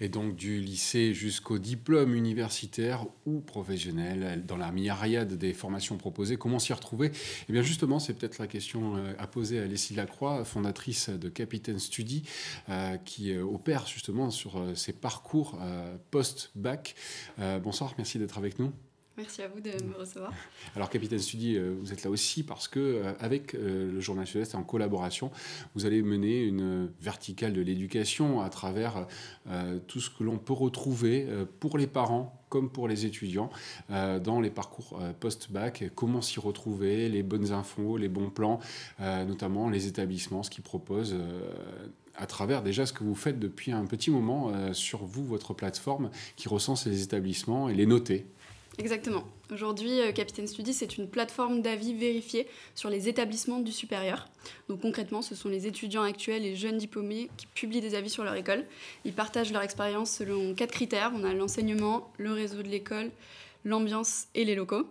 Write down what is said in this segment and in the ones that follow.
et donc du lycée jusqu'au diplôme universitaire ou professionnel, dans la myriade des formations proposées, comment s'y retrouver Eh bien justement, c'est peut-être la question euh, à poser à Leslie Lacroix, fondatrice de Capitaine Study, euh, qui euh, opère justement sur ces parcours post-bac. bonsoir, merci d'être avec nous. Merci à vous de nous recevoir. Alors, Capitaine Studi, euh, vous êtes là aussi parce que, euh, avec euh, le Journal Sud-Est, en collaboration, vous allez mener une verticale de l'éducation à travers tout ce que l'on peut retrouver pour les parents comme pour les étudiants dans les parcours post-bac, comment s'y retrouver, les bonnes infos, les bons plans, notamment les établissements, ce qu'ils proposent à travers déjà ce que vous faites depuis un petit moment sur vous, votre plateforme qui recense les établissements et les noter. Exactement. Aujourd'hui, euh, Capitaine Study, c'est une plateforme d'avis vérifiée sur les établissements du supérieur. Donc concrètement, ce sont les étudiants actuels et jeunes diplômés qui publient des avis sur leur école. Ils partagent leur expérience selon quatre critères. On a l'enseignement, le réseau de l'école, l'ambiance et les locaux.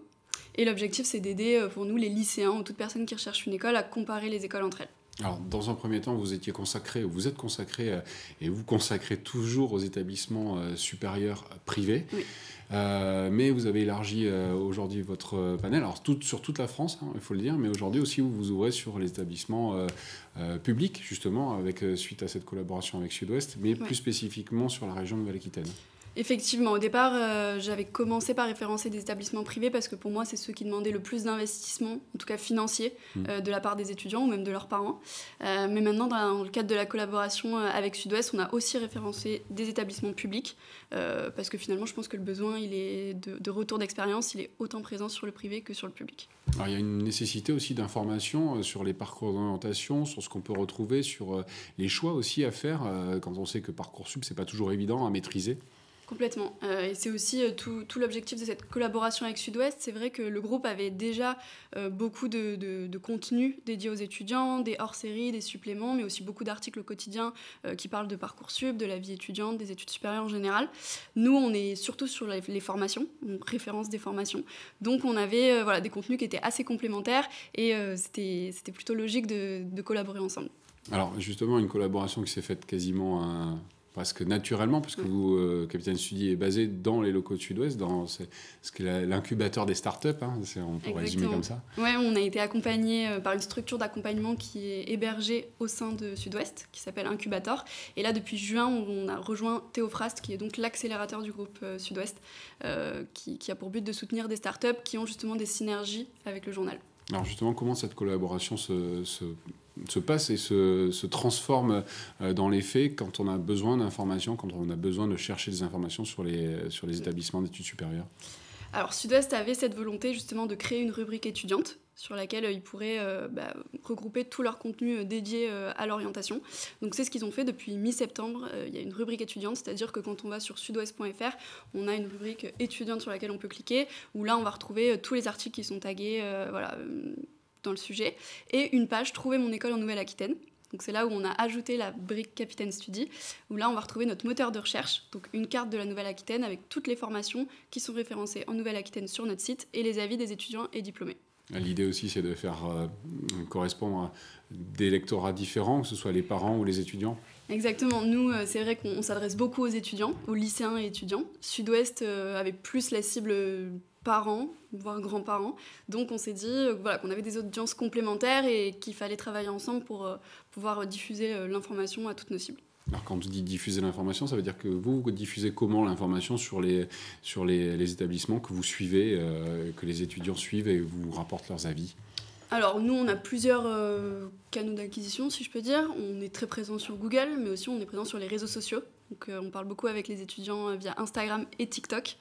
Et l'objectif, c'est d'aider euh, pour nous les lycéens ou toute personne qui recherche une école à comparer les écoles entre elles. Alors, dans un premier temps, vous étiez consacré, vous êtes consacré euh, et vous consacrez toujours aux établissements euh, supérieurs privés. Euh, mais vous avez élargi aujourd'hui votre panel, alors sur toute la France, hein, il faut le dire, mais aujourd'hui aussi vous vous ouvrez sur les établissements publics, justement, avec, suite à cette collaboration avec Sud-Ouest, mais plus spécifiquement sur la région Val aquitaine Effectivement, au départ, euh, j'avais commencé par référencer des établissements privés parce que pour moi, c'est ceux qui demandaient le plus d'investissement, en tout cas financier, mm. euh, de la part des étudiants ou même de leurs parents. Euh, mais maintenant, dans le cadre de la collaboration avec Sud-Ouest, on a aussi référencé des établissements publics parce que finalement, je pense que le besoin il est de, retour d'expérience, il est autant présent sur le privé que sur le public. Alors, il y a une nécessité aussi d'information sur les parcours d'orientation, sur ce qu'on peut retrouver, sur les choix aussi à faire quand on sait que Parcoursup, c'est pas toujours évident à maîtriser. Complètement. Euh, et c'est aussi euh, tout, l'objectif de cette collaboration avec Sud-Ouest. C'est vrai que le groupe avait déjà euh, beaucoup de, de, de, contenu dédié aux étudiants, des hors-séries, des suppléments, mais aussi beaucoup d'articles quotidiens qui parlent de parcours Parcoursup, de la vie étudiante, des études supérieures en général. Nous, on est surtout sur les, formations, on préférence des formations. Donc, on avait voilà, des contenus qui étaient assez complémentaires et c'était plutôt logique de, de collaborer ensemble. Alors, justement, une collaboration qui s'est faite quasiment à parce que naturellement, mm. puisque vous, euh, Capitaine Sudi, est basé dans les locaux de Sud-Ouest, dans ce, ce l'incubateur des startups, hein, on pourrait résumer comme ça. Oui, on a été accompagné euh, par une structure d'accompagnement qui est hébergée au sein de Sud-Ouest, qui s'appelle Incubator. Et là, depuis juin, on a rejoint Théophraste, qui est donc l'accélérateur du groupe euh, Sud-Ouest, qui, a pour but de soutenir des startups qui ont justement des synergies avec le journal. Alors justement, comment cette collaboration se se passe et se, se transforme euh, dans les faits quand on a besoin d'informations, quand on a besoin de chercher des informations sur les, sur les établissements d'études supérieures Alors Sud-Ouest avait cette volonté justement de créer une rubrique étudiante sur laquelle euh, ils pourraient euh, bah, regrouper tout leur contenu dédié à l'orientation. Donc c'est ce qu'ils ont fait depuis mi-septembre. il y a une rubrique étudiante, c'est-à-dire que quand on va sur sudouest.fr, on a une rubrique étudiante sur laquelle on peut cliquer, où là on va retrouver tous les articles qui sont tagués, voilà dans le sujet, et une page Trouver mon école en Nouvelle-Aquitaine. Donc c'est là où on a ajouté la brique Capitaine Study, où là on va retrouver notre moteur de recherche, donc une carte de la Nouvelle-Aquitaine avec toutes les formations qui sont référencées en Nouvelle-Aquitaine sur notre site et les avis des étudiants et diplômés. L'idée aussi, c'est de faire euh, correspondre des lectorats différents, que ce soit les parents ou les étudiants. Exactement. Nous, euh, c'est vrai qu'on s'adresse beaucoup aux étudiants, aux lycéens et étudiants. Sud-Ouest euh, avait plus la cible parents, voire grands-parents. Donc on s'est dit euh, qu'on avait des audiences complémentaires et qu'il fallait travailler ensemble pour euh, pouvoir diffuser euh, l'information à toutes nos cibles. Alors quand on dit « diffuser l'information, ça veut dire que vous, vous diffusez comment l'information sur les, sur les, établissements que vous suivez, que les étudiants suivent et vous rapportent leurs avis alors nous, on a plusieurs canaux d'acquisition, si je peux dire. On est très présent sur Google, mais aussi on est présent sur les réseaux sociaux. Donc, euh, on parle beaucoup avec les étudiants euh, via Instagram et TikTok.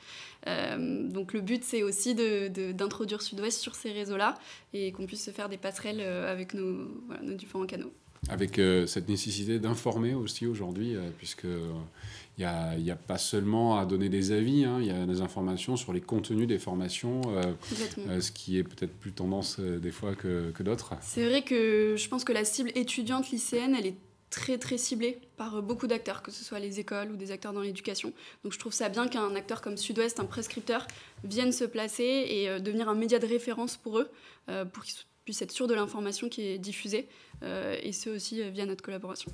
Euh, donc, le but, c'est aussi d'introduire Sud-Ouest sur ces réseaux-là et qu'on puisse se faire des passerelles avec nos, différents canaux avec cette nécessité d'informer aussi aujourd'hui, puisque il n'y a, pas seulement à donner des avis, il hein, y a des informations sur les contenus des formations, ce qui est peut-être plus tendance des fois que, que d'autres. C'est vrai que je pense que la cible étudiante lycéenne, elle est très très ciblé par euh, beaucoup d'acteurs, que ce soit les écoles ou des acteurs dans l'éducation. Donc je trouve ça bien qu'un acteur comme Sud-Ouest, un prescripteur, vienne se placer et euh, devenir un média de référence pour eux, euh, pour qu'ils puissent être sûrs de l'information qui est diffusée, et ce aussi via notre collaboration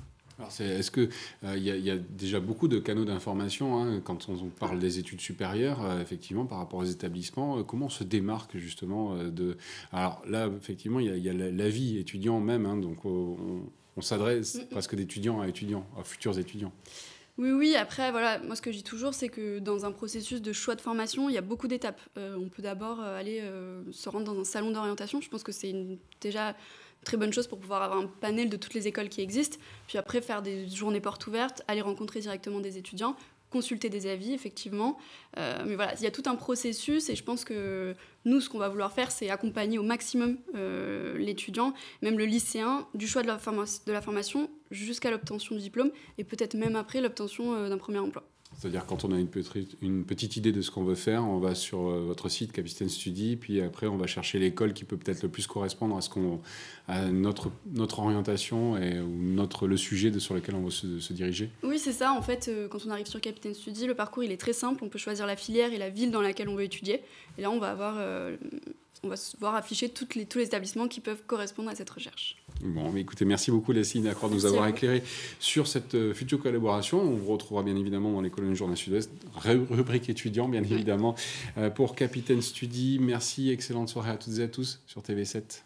est-ce qu'il euh, il y, a déjà beaucoup de canaux d'information hein, quand on, on, parle des études supérieures, euh, effectivement, par rapport aux établissements euh, Comment on se démarque justement de Alors là, effectivement, il y a, a l'avis étudiant même, hein, donc on, s'adresse s'adresse presque d'étudiant à étudiant, à futurs étudiants. Oui, oui, après, voilà, moi ce que je dis toujours, c'est que dans un processus de choix de formation, il y a beaucoup d'étapes. on peut d'abord aller se rendre dans un salon d'orientation. Je pense que c'est déjà très bonne chose pour pouvoir avoir un panel de toutes les écoles qui existent, puis après faire des journées portes ouvertes, aller rencontrer directement des étudiants, consulter des avis, effectivement. Euh, mais voilà, il y a tout un processus et je pense que nous, ce qu'on va vouloir faire, c'est accompagner au maximum euh, l'étudiant, même le lycéen, du choix de la formation jusqu'à l'obtention du diplôme et peut-être même après l'obtention euh, d'un premier emploi. C'est-à-dire quand on a une petite, une petite idée de ce qu'on veut faire, on va sur euh, votre site Capitaine Study, puis après on va chercher l'école qui peut peut-être le plus correspondre à ce qu'on à notre notre orientation et ou notre le sujet de, sur lequel on veut se, diriger. Oui, c'est ça. En fait, euh, quand on arrive sur Capitaine Study, le parcours il est très simple. On peut choisir la filière et la ville dans laquelle on veut étudier. Et là, on va avoir euh, on va voir afficher toutes les, tous les établissements qui peuvent correspondre à cette recherche. Bon, écoutez, merci beaucoup Leslie d'accord de nous avoir éclairé sur cette euh, future collaboration. On vous retrouvera bien évidemment dans les colonnes du Journal sud ouest rubrique étudiant bien évidemment, euh, pour Capitaine Study. Merci, excellente soirée à toutes et à tous sur TV7.